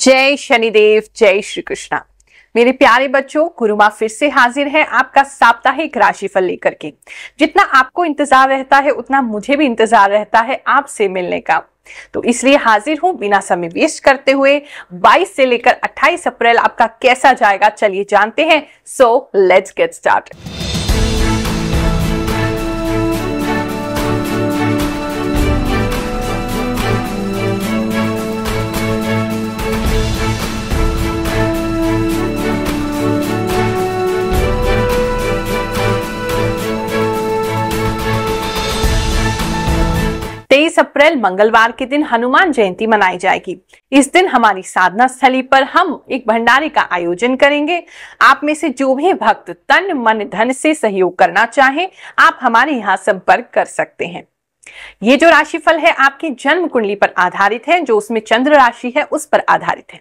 जय शनिदेव जय श्री कृष्णा मेरे प्यारे बच्चों गुरुमा फिर से हाजिर है आपका साप्ताहिक राशिफल लेकर के जितना आपको इंतजार रहता है उतना मुझे भी इंतजार रहता है आपसे मिलने का तो इसलिए हाजिर हूं बिना समय वेस्ट करते हुए 22 से लेकर 28 अप्रैल आपका कैसा जाएगा चलिए जानते हैं सो लेट्स गेट स्टार्ट 23 अप्रैल मंगलवार के दिन हनुमान जयंती मनाई जाएगी इस दिन हमारी साधना स्थली पर हम एक भंडारे का आयोजन करेंगे आप में से जो भी भक्त तन मन धन से सहयोग करना चाहे आप हमारे यहाँ संपर्क कर सकते हैं ये जो राशिफल है आपकी जन्म कुंडली पर आधारित है जो उसमें चंद्र राशि है उस पर आधारित है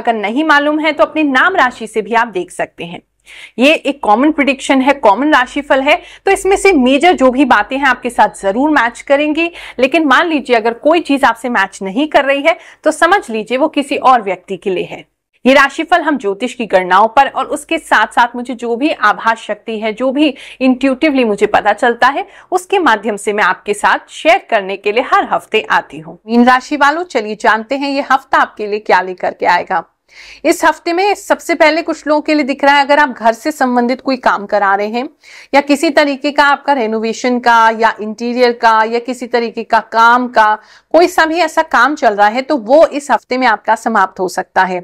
अगर नहीं मालूम है तो अपने नाम राशि से भी आप देख सकते हैं ये एक कॉमन प्रिडिक्शन है कॉमन राशिफल है तो इसमें से मेजर जो भी बातें हैं आपके साथ जरूर मैच करेंगी लेकिन मान लीजिए अगर कोई चीज आपसे मैच नहीं कर रही है तो समझ लीजिए वो किसी और व्यक्ति के लिए है ये राशिफल हम ज्योतिष की गणनाओं पर और उसके साथ साथ मुझे जो भी आभास शक्ति है जो भी इंट्यूटिवली मुझे पता चलता है उसके माध्यम से मैं आपके साथ शेयर करने के लिए हर हफ्ते आती हूँ मीन राशि वालों चलिए जानते हैं ये हफ्ता आपके लिए क्या लेकर के आएगा इस हफ्ते में सबसे पहले कुछ लोगों के लिए दिख रहा है अगर आप घर से संबंधित कोई काम करा रहे हैं या किसी तरीके का आपका रेनोवेशन का या इंटीरियर का या किसी तरीके का काम का कोई सा भी ऐसा काम चल रहा है तो वो इस हफ्ते में आपका समाप्त हो सकता है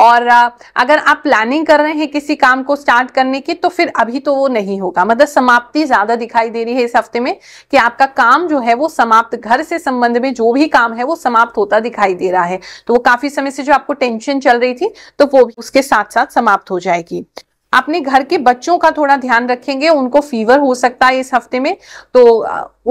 और अगर आप प्लानिंग कर रहे हैं किसी काम को स्टार्ट करने की तो फिर अभी तो वो नहीं होगा मतलब समाप्ति ज्यादा दिखाई दे रही है इस हफ्ते में कि आपका काम जो है वो समाप्त घर से संबंध में जो भी काम है वो समाप्त होता दिखाई दे रहा है तो वो काफी समय से जो आपको टेंशन चल रही थी तो वो भी उसके साथ साथ समाप्त हो जाएगी अपने घर के बच्चों का थोड़ा ध्यान रखेंगे उनको फीवर हो सकता है इस हफ्ते में तो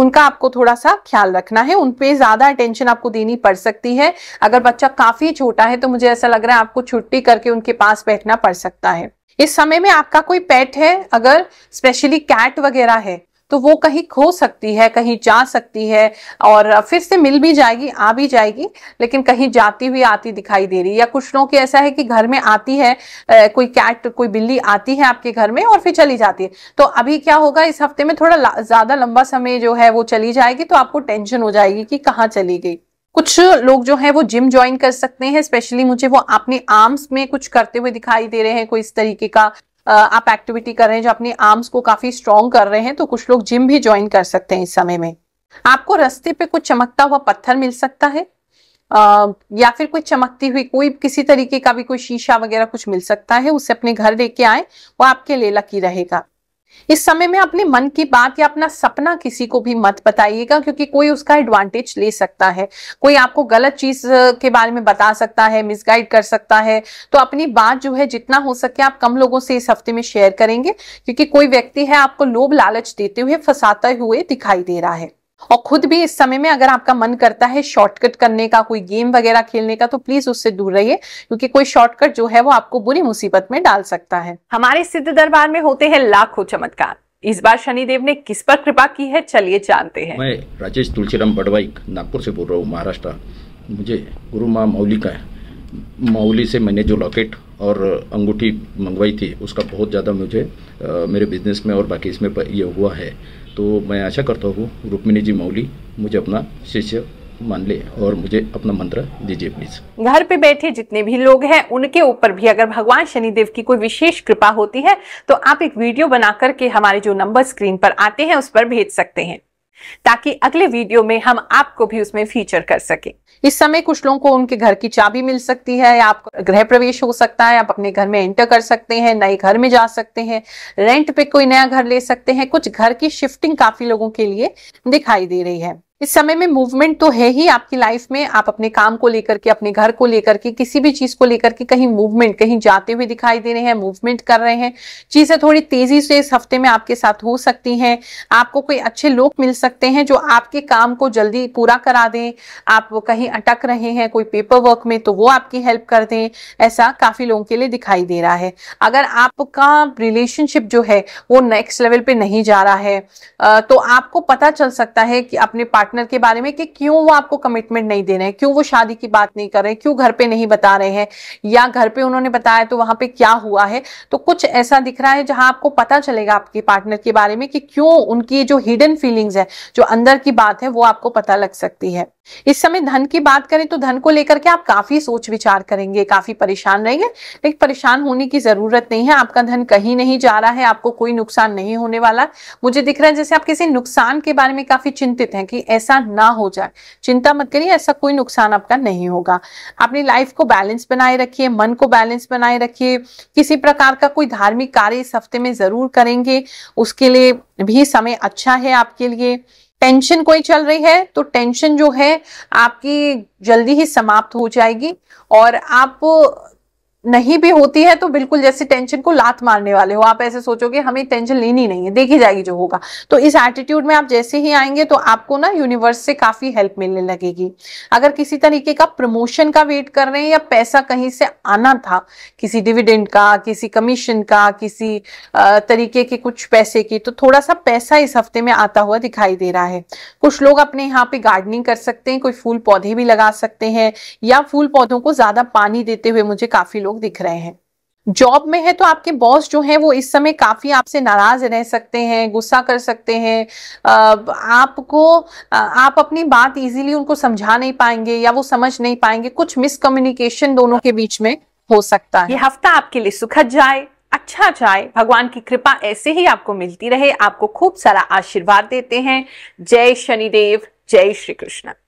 उनका आपको थोड़ा सा ख्याल रखना है उन पे ज्यादा अटेंशन आपको देनी पड़ सकती है अगर बच्चा काफी छोटा है तो मुझे ऐसा लग रहा है आपको छुट्टी करके उनके पास बैठना पड़ सकता है इस समय में आपका कोई पेट है अगर स्पेशली कैट वगैरह है तो वो कहीं खो सकती है कहीं जा सकती है और फिर से मिल भी जाएगी आ भी जाएगी लेकिन कहीं जाती हुई आती दिखाई दे रही है या कुछ लोग की ऐसा है कि घर में आती है कोई कैट कोई बिल्ली आती है आपके घर में और फिर चली जाती है तो अभी क्या होगा इस हफ्ते में थोड़ा ज्यादा लंबा समय जो है वो चली जाएगी तो आपको टेंशन हो जाएगी कि कहाँ चली गई कुछ लोग जो है वो जिम ज्वाइन कर सकते हैं स्पेशली मुझे वो अपने आर्म्स में कुछ करते हुए दिखाई दे रहे हैं कोई इस तरीके का आप एक्टिविटी कर रहे हैं जो अपने आर्म्स को काफी स्ट्रॉन्ग कर रहे हैं तो कुछ लोग जिम भी ज्वाइन कर सकते हैं इस समय में आपको रास्ते पे कुछ चमकता हुआ पत्थर मिल सकता है आ, या फिर कोई चमकती हुई कोई किसी तरीके का भी कोई शीशा वगैरह कुछ मिल सकता है उसे अपने घर लेके आए वो आपके लिए लकी रहेगा इस समय में अपने मन की बात या अपना सपना किसी को भी मत बताइएगा क्योंकि कोई उसका एडवांटेज ले सकता है कोई आपको गलत चीज के बारे में बता सकता है मिसगाइड कर सकता है तो अपनी बात जो है जितना हो सके आप कम लोगों से इस हफ्ते में शेयर करेंगे क्योंकि कोई व्यक्ति है आपको लोभ लालच देते हुए फंसाते हुए दिखाई दे रहा है और खुद भी इस समय में अगर आपका मन करता है शॉर्टकट करने का कोई गेम वगैरह खेलने का तो प्लीज उससे दूर रहिए क्योंकि कोई शॉर्टकट जो है वो आपको बुरी मुसीबत में डाल सकता है हमारे सिद्ध दरबार में होते हैं लाखों चमत्कार इस बार शनिदेव ने किस पर कृपा की है चलिए जानते हैं मैं राजेश तुलसीराम बड़वाई नागपुर से बोल रहा हूँ महाराष्ट्र मुझे गुरु माँ मौलिका मऊली से मैंने जो लॉकेट और अंगूठी मंगवाई थी उसका बहुत ज़्यादा मुझे आ, मेरे बिजनेस में और बाकी इसमें ये हुआ है तो मैं आशा करता हूँ रुक्मिणी जी माउली मुझे अपना शिष्य मान ले और मुझे अपना मंत्र दीजिए प्लीज घर पे बैठे जितने भी लोग हैं उनके ऊपर भी अगर भगवान शनिदेव की कोई विशेष कृपा होती है तो आप एक वीडियो बना करके हमारे जो नंबर स्क्रीन पर आते हैं उस पर भेज सकते हैं ताकि अगले वीडियो में हम आपको भी उसमें फीचर कर सकें इस समय कुछ लोगों को उनके घर की चाबी मिल सकती है या आपको गृह प्रवेश हो सकता है आप अपने घर में एंटर कर सकते हैं नए घर में जा सकते हैं रेंट पे कोई नया घर ले सकते हैं कुछ घर की शिफ्टिंग काफी लोगों के लिए दिखाई दे रही है इस समय में मूवमेंट तो है ही आपकी लाइफ में आप अपने काम को लेकर के अपने घर को लेकर के किसी भी चीज को लेकर के कहीं मूवमेंट कहीं जाते हुए दिखाई दे रहे हैं मूवमेंट कर रहे हैं चीजें थोड़ी तेजी से इस हफ्ते में आपके साथ हो सकती हैं आपको कोई अच्छे लोग मिल सकते हैं जो आपके काम को जल्दी पूरा करा दें आप वो कहीं अटक रहे हैं कोई पेपर वर्क में तो वो आपकी हेल्प कर दें ऐसा काफी लोगों के लिए दिखाई दे रहा है अगर आपका रिलेशनशिप जो है वो नेक्स्ट लेवल पे नहीं जा रहा है तो आपको पता चल सकता है कि अपने पार्टनर पार्टनर के बारे में कि क्यों वो आपको कमिटमेंट नहीं दे रहे हैं क्यों वो शादी की बात नहीं कर रहे हैं क्यों घर पे नहीं बता रहे हैं या घर पे उन्होंने बताया तो वहां पे क्या हुआ है तो कुछ ऐसा दिख रहा है जहां आपको पता चलेगा आपके पार्टनर के बारे में कि क्यों उनकी जो हिडन फीलिंग्स है जो अंदर की बात है वो आपको पता लग सकती है इस समय धन की बात करें तो धन को लेकर के आप काफी सोच विचार करेंगे काफी परेशान रहेंगे लेकिन परेशान होने की जरूरत नहीं है आपका धन कहीं नहीं जा रहा है आपको कोई नुकसान नहीं होने वाला मुझे दिख रहा है जैसे आप किसी नुकसान के बारे में काफी चिंतित हैं कि ऐसा ना हो जाए चिंता मत करिए ऐसा कोई नुकसान आपका नहीं होगा अपनी लाइफ को बैलेंस बनाए रखिए मन को बैलेंस बनाए रखिए किसी प्रकार का कोई धार्मिक कार्य इस हफ्ते में जरूर करेंगे उसके लिए भी समय अच्छा है आपके लिए टेंशन कोई चल रही है तो टेंशन जो है आपकी जल्दी ही समाप्त हो जाएगी और आप नहीं भी होती है तो बिल्कुल जैसे टेंशन को लात मारने वाले हो आप ऐसे सोचोगे हमें टेंशन लेनी नहीं है देखी जाएगी जो होगा तो इस एटीट्यूड में आप जैसे ही आएंगे तो आपको ना यूनिवर्स से काफी हेल्प मिलने लगेगी अगर किसी तरीके का प्रमोशन का वेट कर रहे हैं या पैसा कहीं से आना था किसी डिविडेंड का किसी कमीशन का किसी तरीके के कुछ पैसे की तो थोड़ा सा पैसा इस हफ्ते में आता हुआ दिखाई दे रहा है कुछ लोग अपने यहाँ पे गार्डनिंग कर सकते हैं कोई फूल पौधे भी लगा सकते हैं या फूल पौधों को ज्यादा पानी देते हुए मुझे काफी लोग लोग दिख रहे हैं जॉब में है तो आपके बॉस जो है वो इस समय काफ़ी आपसे नाराज़ रह सकते हैं गुस्सा कर सकते हैं आपको आप अपनी बात इजीली उनको समझा नहीं पाएंगे या वो समझ नहीं पाएंगे कुछ मिसकम्युनिकेशन दोनों के बीच में हो सकता है ये हफ्ता आपके लिए सुखद जाए अच्छा जाए भगवान की कृपा ऐसे ही आपको मिलती रहे आपको खूब सारा आशीर्वाद देते हैं जय शनिदेव जय श्री कृष्ण